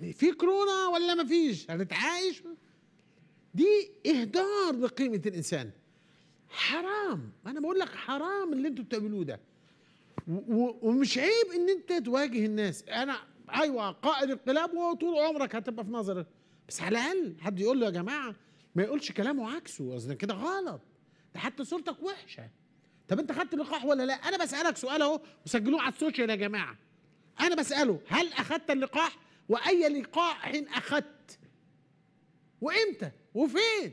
يعني في كورونا ولا ما فيش هنتعايش دي اهدار لقيمه الانسان حرام انا بقول لك حرام اللي انتوا بتعملوه ده ومش عيب ان انت تواجه الناس انا ايوه قائد انقلاب وطول عمرك هتبقى في نظري بس على الاقل حد يقول له يا جماعه ما يقولش كلامه عكسه اصل كده غلط ده حتى صورتك وحشه طب انت خدت اللقاح ولا لا انا بسالك سؤال اهو وسجلوه على السوشيال يا جماعه انا بساله هل اخدت اللقاح واي لقاء حين اخذت وامتى وفين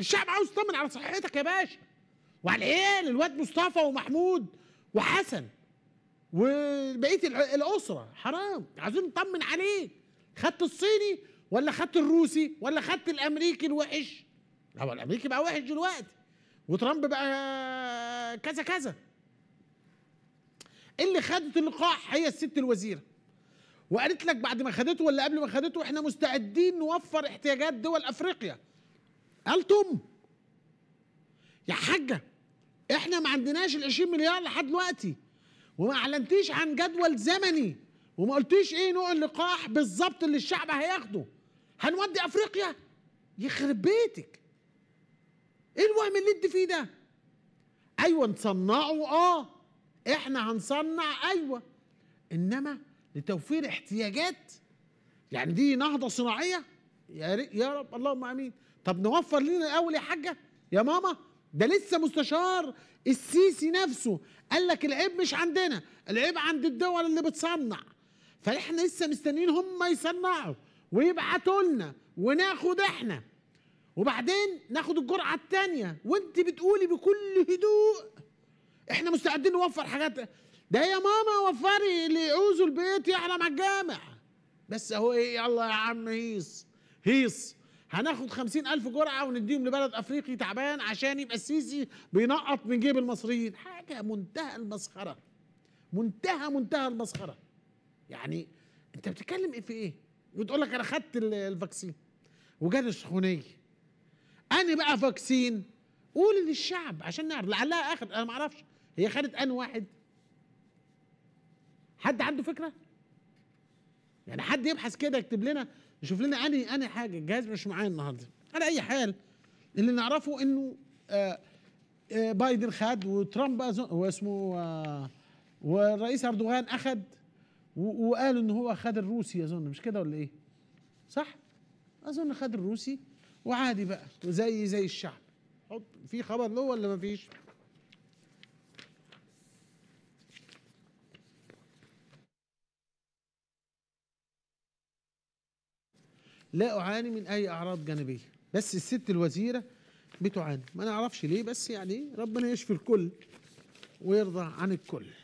الشعب عاوز يطمن على صحتك يا باشا وعلى العيال الواد مصطفى ومحمود وحسن وبقيه الاسره حرام عايزين نطمن عليك خدت الصيني ولا خدت الروسي ولا خدت الامريكي الوحش هو الامريكي بقى وحش دلوقتي وترامب بقى كذا كذا اللي خدت اللقاح هي الست الوزيره وقالت لك بعد ما خدته ولا قبل ما خدته احنا مستعدين نوفر احتياجات دول افريقيا قالتم يا حاجه احنا ما عندناش ال 20 مليار لحد دلوقتي وما اعلنتيش عن جدول زمني وما قلتيش ايه نوع اللقاح بالظبط اللي الشعب هياخده هنودي افريقيا يخرب بيتك ايه الوهم اللي انت فيه ده ايوه نصنعه اه احنا هنصنع ايوه انما لتوفير احتياجات يعني دي نهضه صناعيه يا يا رب اللهم امين طب نوفر لنا الاول يا حاجه يا ماما ده لسه مستشار السيسي نفسه قال لك العيب مش عندنا العيب عند الدول اللي بتصنع فاحنا لسه مستنيين هم يصنعوا ويبعتوا لنا وناخد احنا وبعدين ناخد الجرعه الثانيه وانت بتقولي بكل هدوء احنا مستعدين نوفر حاجات ده يا ماما وفري اللي يعوزوا البيت يعلى على الجامع بس اهو ايه يلا يا عم هيص هيص هناخد خمسين ألف جرعة ونديهم لبلد أفريقي تعبان عشان يبقى السيسي بينقط من جيب المصريين حاجة منتهى المسخرة منتهى منتهى المسخرة يعني أنت بتتكلم في إيه؟ وتقول لك أنا خدت الفاكسين وجاني سخونية أنا بقى فاكسين قول للشعب عشان نعرف لعلها آخر أنا معرفش هي خدت ان واحد حد عنده فكره يعني حد يبحث كده يكتب لنا يشوف لنا انا انا حاجه الجهاز مش معايا النهارده على اي حال اللي نعرفه انه آه، آه، بايدن خد وترامب واسمه آه، والرئيس اردوغان اخد وقالوا ان هو خد الروسي اظن مش كده ولا ايه صح اظن خد الروسي وعادي بقى وزي زي الشعب حط في خبر له ولا مفيش لا اعاني من اي اعراض جانبيه بس الست الوزيره بتعاني ما نعرفش ليه بس يعني ربنا يشفي الكل ويرضى عن الكل